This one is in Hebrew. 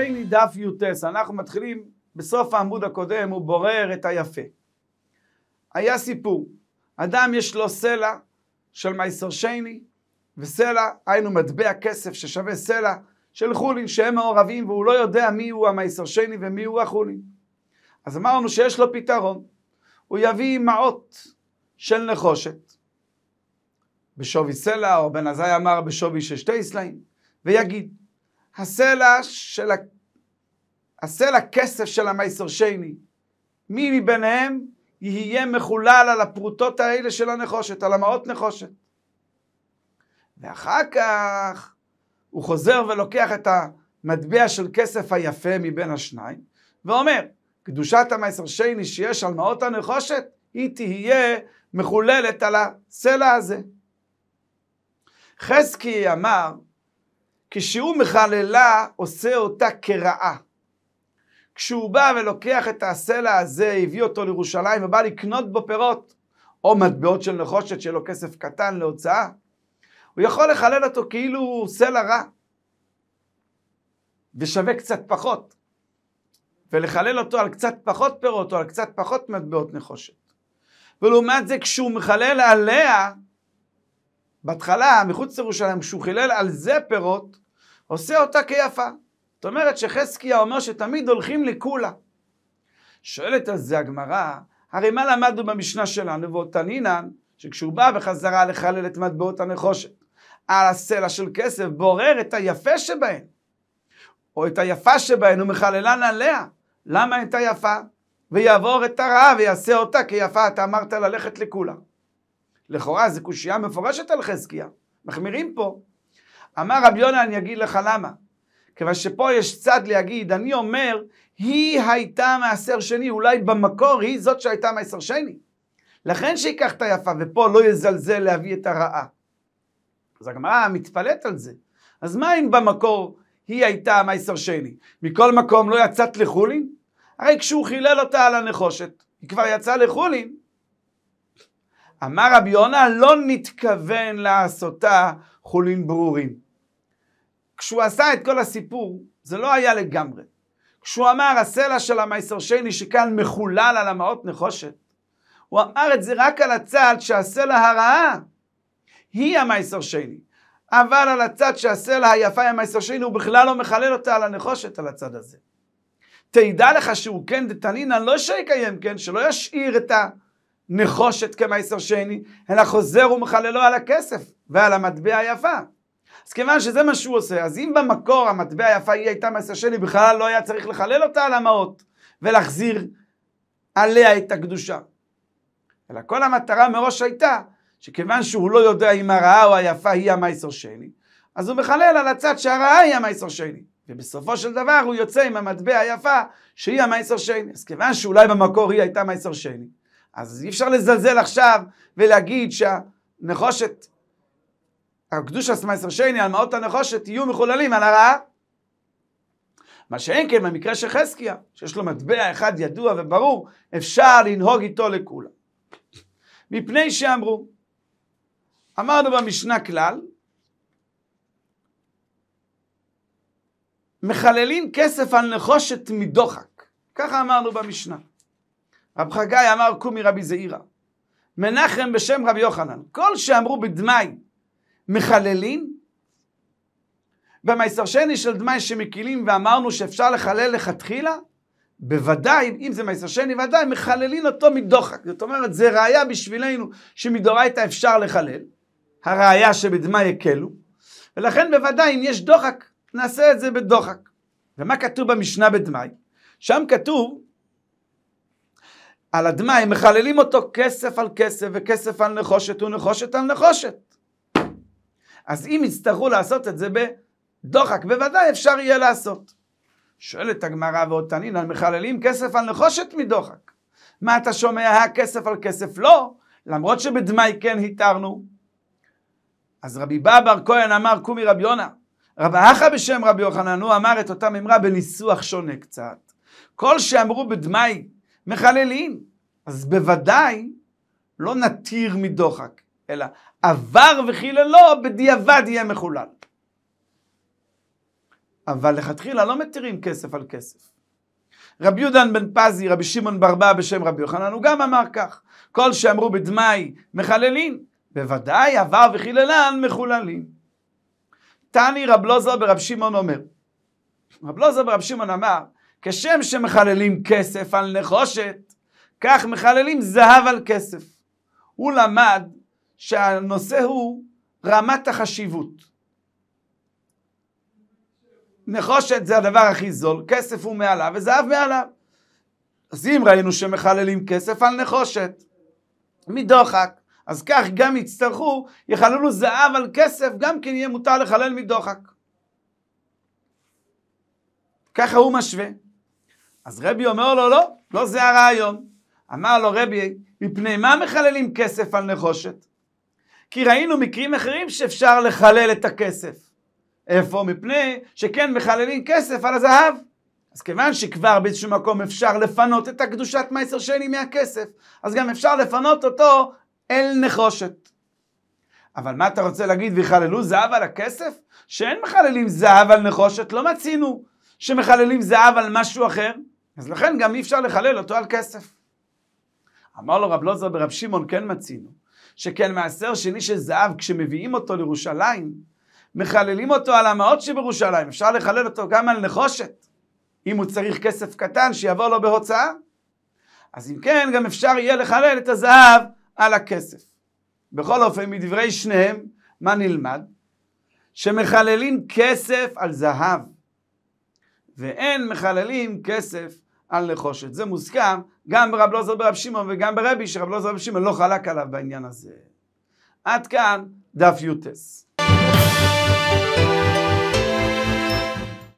שני דף י"ס, אנחנו מתחילים בסוף העמוד הקודם, הוא בורר את היפה. היה סיפור, אדם יש לו סלע של מייסר שייני, וסלע, היינו מטבע כסף ששווה סלע של חולין, שהם מעורבים, והוא לא יודע מי הוא המייסר שייני ומי הוא החולין. אז אמרנו שיש לו פתרון, הוא יביא מעות של נחושת, בשווי סלע, או בן עזאי אמר בשווי של שתי סלעים, ויגיד, הסלע של ה... הסלע כסף של המייסר שני. מי מביניהם יהיה מחולל על הפרוטות האלה של הנחושת, על המעות נחושת. ואחר כך הוא חוזר ולוקח את המטבע של כסף היפה מבין השניים, ואומר, קדושת המייסר שני שיש על מעות הנחושת, היא תהיה מחוללת על הסלע הזה. חזקי אמר כשהוא מחללה, עושה אותה כרעה. כשהוא בא ולוקח את הסלע הזה, הביא אותו לירושלים ובא לקנות בו פירות, או מטבעות של נחושת שלו כסף קטן להוצאה, הוא יכול לחלל אותו כאילו הוא סלע רע, ושווה קצת פחות, ולחלל אותו על קצת פחות פירות או על קצת פחות מטבעות נחושת. ולעומת זה כשהוא מחלל עליה, בהתחלה, מחוץ לירושלים, כשהוא חילל על זה פירות, עושה אותה כיפה. זאת אומרת שחזקיה אומר שתמיד הולכים לקולה. שואלת על זה הגמרא, הרי מה למדנו במשנה שלנו ואותה נינן, שכשהוא בא בחזרה לחלל את מטבעות הנחושת על הסלע של כסף, בורר את היפה שבהן, או את היפה שבהן, ומחללן עליה. למה הייתה יפה? ויעבור את הרעה ויעשה אותה כיפה, אתה אמרת ללכת לקולה. לכאורה זו קושייה מפורשת על חזקיה, מחמירים פה. אמר רבי יונה, אני אגיד לך למה. כיוון שפה יש צד להגיד, אני אומר, היא הייתה מעשר שני, אולי במקור היא זאת שהייתה מעשר שני. לכן שייקח את היפה, ופה לא יזלזל להביא את הרעה. אז הגמרא מתפלאת על זה. אז מה אם במקור היא הייתה מעשר שני? מכל מקום לא יצאת לחולין? הרי כשהוא חילל אותה על הנחושת, היא כבר יצאה לחולין, אמר רבי יונה, לא נתכוון לעשותה חולין ברורים. כשהוא עשה את כל הסיפור, זה לא היה לגמרי. כשהוא אמר, הסלע של המייסר שני שכאן מחולל על המעות נחושת, הוא אמר את זה רק על הצד שהסלע הרעה היא המייסר שני. אבל על הצד שהסלע היפה היא המייסר שני, הוא בכלל לא מחלל אותה על הנחושת, על הצד הזה. תדע לך שהוא כן דתנינא, לא שיקיים כן, שלא ישאיר את ה... נחושת כמעשר שני, אלא חוזר ומחללו על הכסף ועל המטבע היפה. אז כיוון שזה מה שהוא עושה, אז אם במקור המטבע היפה היא הייתה מעשר שני, בכלל לא היה צריך לחלל אותה על המעות ולהחזיר עליה את הקדושה. אלא כל המטרה מראש הייתה שכיוון שהוא לא יודע אם הרעה או היפה היא המעשר שני, אז הוא מחלל על הצד שהרעה היא המעשר שני. ובסופו של דבר הוא יוצא עם המטבע היפה שהיא המעשר שני. אז כיוון שאולי במקור היא הייתה מעשר שני, אז אי אפשר לזלזל עכשיו ולהגיד שהנחושת, הקדוש עצמא עשר שני, על מעות הנחושת יהיו מחוללים על הרעה. מה שאין כן במקרה של חזקיה, שיש לו מטבע אחד ידוע וברור, אפשר לנהוג איתו לכולם. מפני שאמרו, אמרנו במשנה כלל, מחללים כסף על נחושת מדוחק. ככה אמרנו במשנה. רב חגי אמר קומי רבי זעירא, מנחם בשם רבי יוחנן, כל שאמרו בדמאי מחללים, במייסר שני של דמאי שמקילים ואמרנו שאפשר לחלל לכתחילה, בוודאי, אם זה מייסר שני, ודאי, מחללים אותו מדוחק. זאת אומרת, זה ראייה בשבילנו שמדורייתא אפשר לחלל, הראייה שבדמאי הקלו, ולכן בוודאי, אם יש דוחק, נעשה את זה בדוחק. ומה כתוב במשנה בדמאי? שם כתוב על אדמה, הם מחללים אותו כסף על כסף וכסף על נחושת ונחושת על נחושת. אז אם יצטרכו לעשות את זה בדוחק, בוודאי אפשר יהיה לעשות. שואלת הגמרא ועוד תנין, תנינן, מחללים כסף על נחושת מדוחק. מה אתה שומע, הכסף על כסף? לא, למרות שבדמאי כן התרנו. אז רבי בבר כהן אמר, קומי רבי יונה. רב אחא בשם רבי יוחנן, הוא אמר את אותה אמרה בניסוח שונה קצת. כל שאמרו בדמאי מחללים. אז בוודאי לא נתיר מדוחק, אלא עבר וחיללו בדיעבד יהיה מחולל. אבל לכתחילה לא מתירים כסף על כסף. רבי יהודן בן פזי, רבי שמעון ברבע בשם רבי יוחנן, הוא גם אמר כך, כל שאמרו בדמאי מחללים, בוודאי עבר וחיללן מחוללים. תני רב לוזר ברב שמעון אומר, רב לוזר ברב שמעון אמר, כשם שמחללים כסף על נחושת, כך מחללים זהב על כסף. הוא למד שהנושא הוא רמת החשיבות. נחושת זה הדבר הכי זול, כסף הוא מעליו וזהב מעליו. אז אם ראינו שמחללים כסף על נחושת, מדוחק, אז כך גם יצטרכו, יחללו זהב על כסף, גם כן יהיה מותר לחלל מדוחק. ככה הוא משווה. אז רבי אומר לו, לא, לא זה הרעיון. אמר לו רבי, מפני מה מחללים כסף על נחושת? כי ראינו מקרים אחרים שאפשר לחלל את הכסף. איפה? מפני שכן מחללים כסף על הזהב. אז כיוון שכבר באיזשהו מקום אפשר לפנות את הקדושת מעשר שני מהכסף, אז גם אפשר לפנות אותו אל נחושת. אבל מה אתה רוצה להגיד, ויחללו זהב על הכסף? שאין מחללים זהב על נחושת, לא מצינו שמחללים זהב על משהו אחר. אז לכן גם אי אפשר לחלל אותו על כסף. אמר לו רב לוזר ברב שמעון כן מצינו, שכן מעשר שני של זהב כשמביאים אותו לירושלים, מחללים אותו על המעות שבירושלים, אפשר לחלל אותו גם על נחושת. אם הוא צריך כסף קטן שיבוא לו בהוצאה, אז אם כן גם אפשר יהיה לחלל את הזהב על הכסף. בכל אופן, מדברי שניהם, מה נלמד? שמחללים כסף על זהב. ואין מחללים כסף על נחושת. זה מוסכם גם ברב לוזר ברב שמעון וגם ברבי, שרב לוזר ברב שמעון לא חלק עליו בעניין הזה. עד כאן דף יוטס.